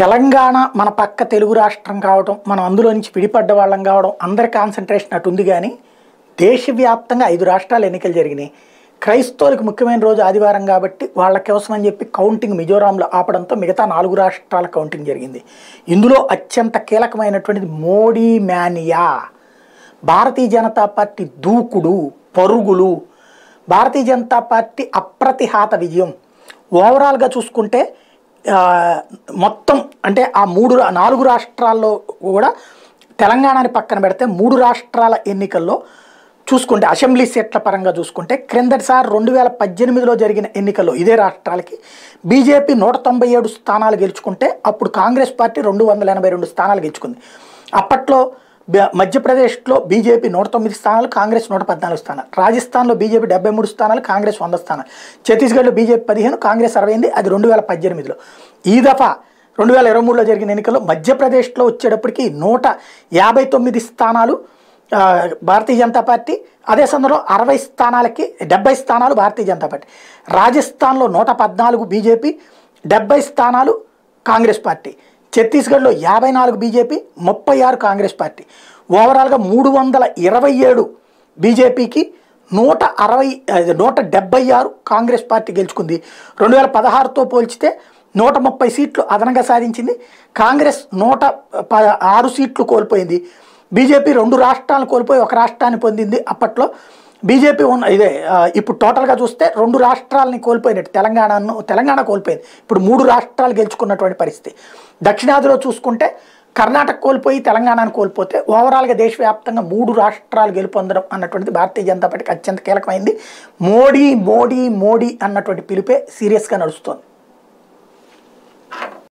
తెలంగాణ మన పక్క తెలుగు రాష్ట్రం కావడం మనం అందులో నుంచి పిడిపడ్డ వాళ్ళం కావడం అందరి కాన్సన్ట్రేషన్ అటు ఉంది కానీ దేశవ్యాప్తంగా ఐదు రాష్ట్రాలు ఎన్నికలు జరిగినాయి క్రైస్తవులకు ముఖ్యమైన రోజు ఆదివారం కాబట్టి వాళ్ళ కోసం అని చెప్పి కౌంటింగ్ మిజోరాంలో ఆపడంతో మిగతా నాలుగు రాష్ట్రాల కౌంటింగ్ జరిగింది ఇందులో అత్యంత కీలకమైనటువంటిది మోడీ మ్యానియా భారతీయ జనతా పార్టీ దూకుడు పరుగులు భారతీయ జనతా పార్టీ అప్రతిహాత విజయం ఓవరాల్గా చూసుకుంటే మొత్తం అంటే ఆ మూడు నాలుగు రాష్ట్రాల్లో కూడా తెలంగాణని పక్కన పెడితే మూడు రాష్ట్రాల ఎన్నికల్లో చూసుకుంటే అసెంబ్లీ సీట్ల పరంగా చూసుకుంటే క్రిందటిసారి రెండు వేల పద్దెనిమిదిలో జరిగిన ఎన్నికల్లో ఇదే రాష్ట్రాలకి బీజేపీ నూట తొంభై ఏడు స్థానాలు గెలుచుకుంటే అప్పుడు కాంగ్రెస్ పార్టీ రెండు వందల ఎనభై రెండు స్థానాలు గెలుచుకుంది అప్పట్లో మధ్యప్రదేశ్లో బీజేపీ నూట తొమ్మిది స్థానాలు కాంగ్రెస్ నూట పద్నాలుగు స్థానాలు రాజస్థాన్లో బీజేపీ డెబ్బై మూడు స్థానాలు కాంగ్రెస్ వంద స్థానాలు ఛత్తీస్గఢ్లో బీజేపీ పదిహేను కాంగ్రెస్ అరవై ఎనిమిది అది రెండు వేల పద్దెనిమిదిలో ఈ దఫా రెండు వేల ఇరవై మూడులో జరిగిన ఎన్నికల్లో మధ్యప్రదేశ్లో వచ్చేటప్పటికి నూట యాభై తొమ్మిది స్థానాలు భారతీయ జనతా పార్టీ అదే సందర్భంలో అరవై స్థానాలకి డెబ్బై స్థానాలు భారతీయ జనతా పార్టీ రాజస్థాన్లో నూట పద్నాలుగు బీజేపీ డెబ్బై స్థానాలు కాంగ్రెస్ పార్టీ ఛత్తీస్గఢ్లో యాభై నాలుగు బీజేపీ ముప్పై ఆరు కాంగ్రెస్ పార్టీ ఓవరాల్గా మూడు వందల ఇరవై ఏడు బీజేపీకి నూట అరవై నూట డెబ్బై ఆరు కాంగ్రెస్ పార్టీ గెలుచుకుంది రెండు వేల పదహారుతో పోల్చితే నూట ముప్పై సీట్లు అదనంగా సాధించింది కాంగ్రెస్ నూట ప ఆరు సీట్లు కోల్పోయింది బీజేపీ రెండు రాష్ట్రాలను కోల్పోయి ఒక రాష్ట్రాన్ని పొందింది అప్పట్లో బీజేపీ ఉన్న ఇదే ఇప్పుడు టోటల్గా చూస్తే రెండు రాష్ట్రాలని కోల్పోయినట్టు తెలంగాణను తెలంగాణ కోల్పోయింది ఇప్పుడు మూడు రాష్ట్రాలు గెలుచుకున్నటువంటి పరిస్థితి దక్షిణాదిలో చూసుకుంటే కర్ణాటక కోల్పోయి తెలంగాణను కోల్పోతే ఓవరాల్గా దేశవ్యాప్తంగా మూడు రాష్ట్రాలు గెలుపొందడం అన్నటువంటిది భారతీయ జనతా పార్టీకి అత్యంత కీలకమైంది మోడీ మోడీ మోడీ అన్నటువంటి పిలిపే సీరియస్గా నడుస్తుంది